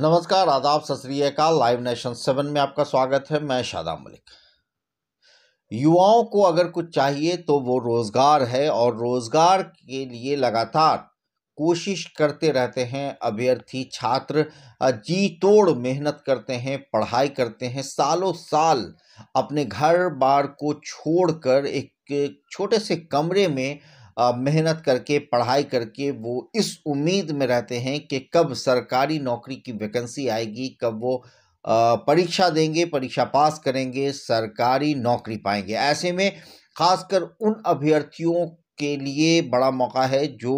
नमस्कार आदाब सत लाइव नेशन सेवन में आपका स्वागत है मैं शादा मलिक युवाओं को अगर कुछ चाहिए तो वो रोज़गार है और रोज़गार के लिए लगातार कोशिश करते रहते हैं अभ्यर्थी छात्र जी तोड़ मेहनत करते हैं पढ़ाई करते हैं सालों साल अपने घर बार को छोड़कर एक छोटे से कमरे में मेहनत करके पढ़ाई करके वो इस उम्मीद में रहते हैं कि कब सरकारी नौकरी की वैकेंसी आएगी कब वो परीक्षा देंगे परीक्षा पास करेंगे सरकारी नौकरी पाएंगे ऐसे में खासकर उन अभ्यर्थियों के लिए बड़ा मौका है जो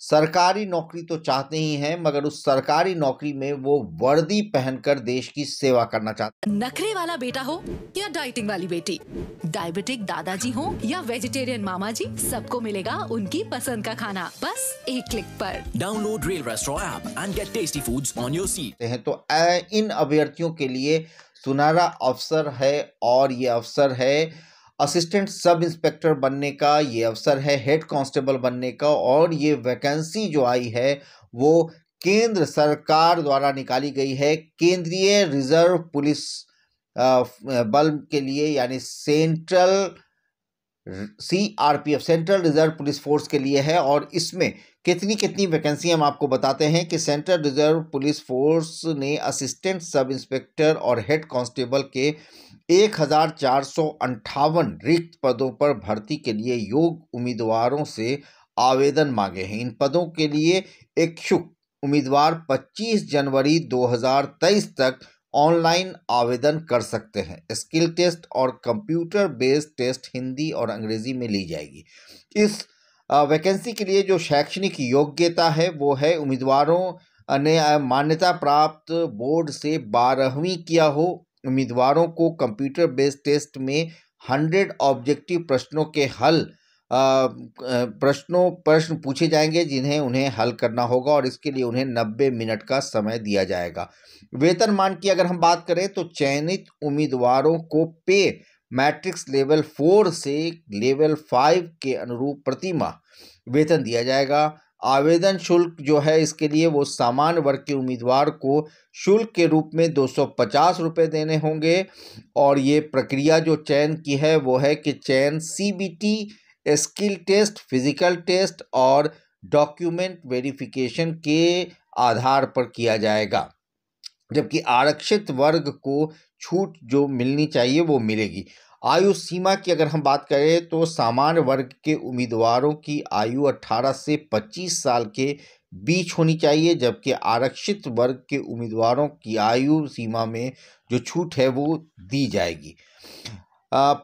सरकारी नौकरी तो चाहते ही हैं मगर उस सरकारी नौकरी में वो वर्दी पहनकर देश की सेवा करना चाहते हैं नखरे वाला बेटा हो या डाइटिंग वाली बेटी डायबिटिक दादाजी हो या वेजिटेरियन मामा जी सबको मिलेगा उनकी पसंद का खाना बस एक क्लिक पर download rail restaurant and tasty food on your seat है तो इन अभ्यर्थियों के लिए सुनहरा अवसर है और ये अवसर है असिस्टेंट सब इंस्पेक्टर बनने का ये अवसर है हेड कांस्टेबल बनने का और ये वैकेंसी जो आई है वो केंद्र सरकार द्वारा निकाली गई है केंद्रीय रिजर्व पुलिस बल के लिए यानी central C R P F central reserve police force के लिए है और इसमें कितनी कितनी वैकेंसी हम आपको बताते हैं कि सेंट्रल रिजर्व पुलिस फोर्स ने असिस्टेंट सब इंस्पेक्टर और हेड कांस्टेबल के एक हजार चार सौ अंठावन रिक्त पदों पर भर्ती के लिए योग उम्मीदवारों से आवेदन मांगे हैं इन पदों के लिए इच्छुक उम्मीदवार 25 जनवरी 2023 तक ऑनलाइन आवेदन कर सकते हैं स्किल टेस्ट और कंप्यूटर बेस्ड टेस्ट हिंदी और अंग्रेजी में ली जाएगी इस वैकेंसी के लिए जो शैक्षणिक योग्यता है वो है उम्मीदवारों ने मान्यता प्राप्त बोर्ड से बारहवीं किया हो उम्मीदवारों को कंप्यूटर बेस्ड टेस्ट में हंड्रेड ऑब्जेक्टिव प्रश्नों के हल प्रश्नों प्रश्न पूछे जाएंगे जिन्हें उन्हें हल करना होगा और इसके लिए उन्हें नब्बे मिनट का समय दिया जाएगा वेतनमान की अगर हम बात करें तो चयनित उम्मीदवारों को पे मैट्रिक्स लेवल फोर से लेवल फाइव के अनुरूप प्रतिमा वेतन दिया जाएगा आवेदन शुल्क जो है इसके लिए वो सामान्य वर्ग के उम्मीदवार को शुल्क के रूप में दो सौ पचास रुपये देने होंगे और ये प्रक्रिया जो चयन की है वो है कि चयन सी स्किल टेस्ट फिजिकल टेस्ट और डॉक्यूमेंट वेरिफिकेशन के आधार पर किया जाएगा जबकि आरक्षित वर्ग को छूट जो मिलनी चाहिए वो मिलेगी आयु सीमा की अगर हम बात करें तो सामान्य वर्ग के उम्मीदवारों की आयु 18 से 25 साल के बीच होनी चाहिए जबकि आरक्षित वर्ग के उम्मीदवारों की आयु सीमा में जो छूट है वो दी जाएगी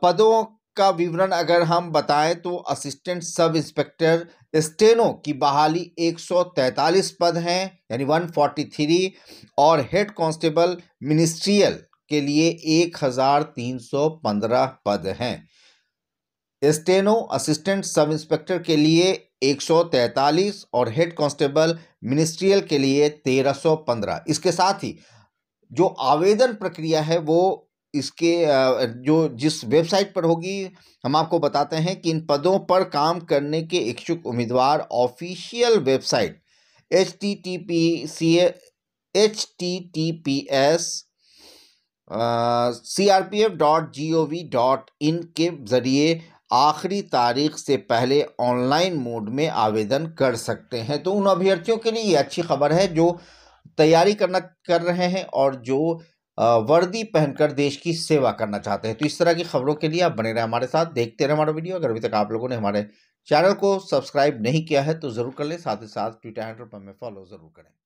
पदों का विवरण अगर हम बताएं तो असिस्टेंट सब इंस्पेक्टर स्टेनो की बहाली 143 पद हैं यानी 143 और हेड कांस्टेबल मिनिस्ट्रियल लिए एक हज़ार तीन सौ पंद्रह पद हैं स्टेनो असिस्टेंट सब इंस्पेक्टर के लिए एक सौ तैतालीस और हेड कांस्टेबल मिनिस्ट्रियल के लिए तेरह सौ पंद्रह इसके साथ ही जो आवेदन प्रक्रिया है वो इसके जो जिस वेबसाइट पर होगी हम आपको बताते हैं कि इन पदों पर काम करने के इच्छुक उम्मीदवार official website H T T P C H T T P S C R P F dot G O V dot in के ज़रिए आखिरी तारीख से पहले ऑनलाइन मोड में आवेदन कर सकते हैं तो उन अभ्यर्थियों के लिए ये अच्छी खबर है जो तैयारी करना कर रहे हैं और जो वर्दी पहनकर देश की सेवा करना चाहते हैं तो इस तरह की खबरों के लिए आप बने रहें हमारे साथ देखते रहें हमारा वीडियो अगर अभी तक आप लोगों ने हमारे चैनल को सब्सक्राइब नहीं किया है तो ज़रूर कर लें साथ ही साथ ट्विटर हैंडल पर हमें फॉलो ज़रूर करें